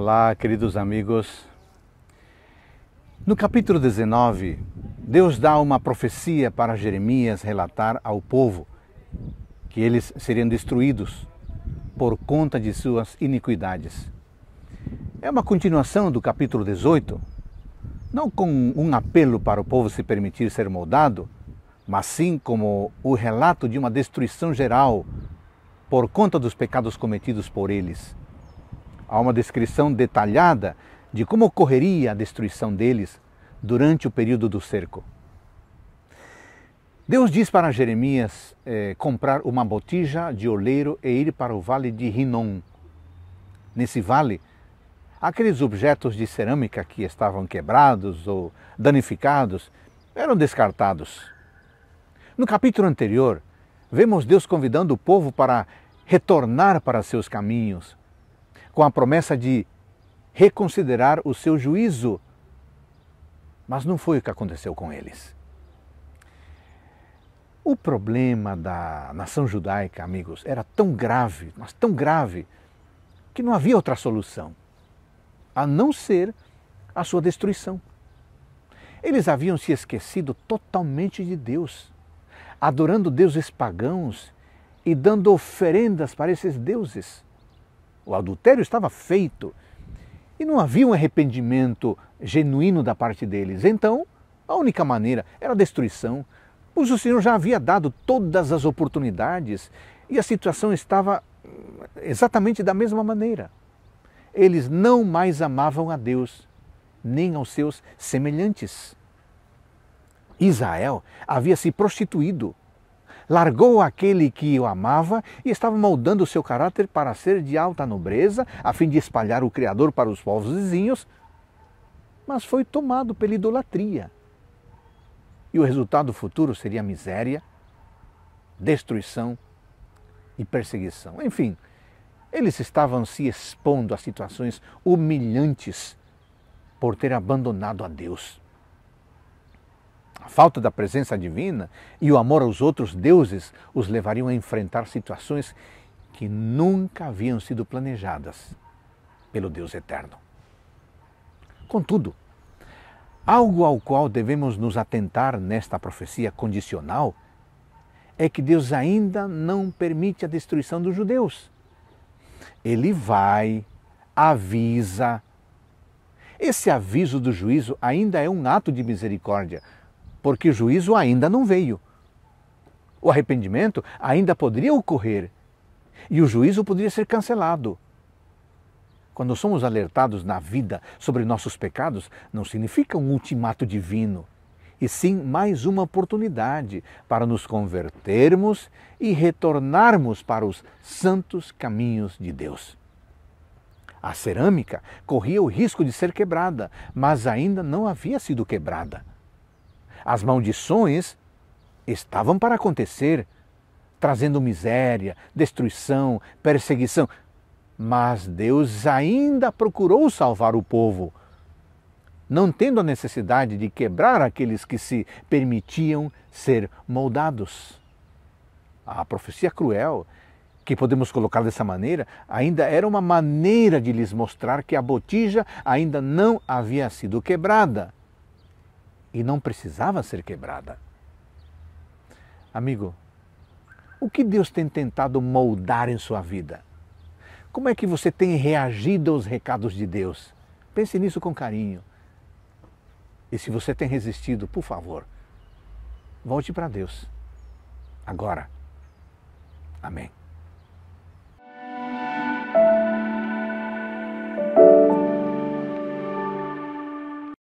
Olá, queridos amigos. No capítulo 19, Deus dá uma profecia para Jeremias relatar ao povo que eles seriam destruídos por conta de suas iniquidades. É uma continuação do capítulo 18, não com um apelo para o povo se permitir ser moldado, mas sim como o relato de uma destruição geral por conta dos pecados cometidos por eles. Há uma descrição detalhada de como ocorreria a destruição deles durante o período do cerco. Deus diz para Jeremias eh, comprar uma botija de oleiro e ir para o vale de Rinon. Nesse vale, aqueles objetos de cerâmica que estavam quebrados ou danificados eram descartados. No capítulo anterior, vemos Deus convidando o povo para retornar para seus caminhos, com a promessa de reconsiderar o seu juízo. Mas não foi o que aconteceu com eles. O problema da nação judaica, amigos, era tão grave, mas tão grave, que não havia outra solução a não ser a sua destruição. Eles haviam se esquecido totalmente de Deus, adorando deuses pagãos e dando oferendas para esses deuses. O adultério estava feito e não havia um arrependimento genuíno da parte deles. Então, a única maneira era a destruição, pois o Senhor já havia dado todas as oportunidades e a situação estava hum, exatamente da mesma maneira. Eles não mais amavam a Deus, nem aos seus semelhantes. Israel havia se prostituído largou aquele que o amava e estava moldando o seu caráter para ser de alta nobreza, a fim de espalhar o Criador para os povos vizinhos, mas foi tomado pela idolatria. E o resultado futuro seria miséria, destruição e perseguição. Enfim, eles estavam se expondo a situações humilhantes por ter abandonado a Deus. A falta da presença divina e o amor aos outros deuses os levariam a enfrentar situações que nunca haviam sido planejadas pelo Deus eterno. Contudo, algo ao qual devemos nos atentar nesta profecia condicional é que Deus ainda não permite a destruição dos judeus. Ele vai, avisa. Esse aviso do juízo ainda é um ato de misericórdia, porque o juízo ainda não veio. O arrependimento ainda poderia ocorrer e o juízo poderia ser cancelado. Quando somos alertados na vida sobre nossos pecados, não significa um ultimato divino, e sim mais uma oportunidade para nos convertermos e retornarmos para os santos caminhos de Deus. A cerâmica corria o risco de ser quebrada, mas ainda não havia sido quebrada. As maldições estavam para acontecer, trazendo miséria, destruição, perseguição. Mas Deus ainda procurou salvar o povo, não tendo a necessidade de quebrar aqueles que se permitiam ser moldados. A profecia cruel, que podemos colocar dessa maneira, ainda era uma maneira de lhes mostrar que a botija ainda não havia sido quebrada e não precisava ser quebrada. Amigo, o que Deus tem tentado moldar em sua vida? Como é que você tem reagido aos recados de Deus? Pense nisso com carinho. E se você tem resistido, por favor, volte para Deus. Agora. Amém.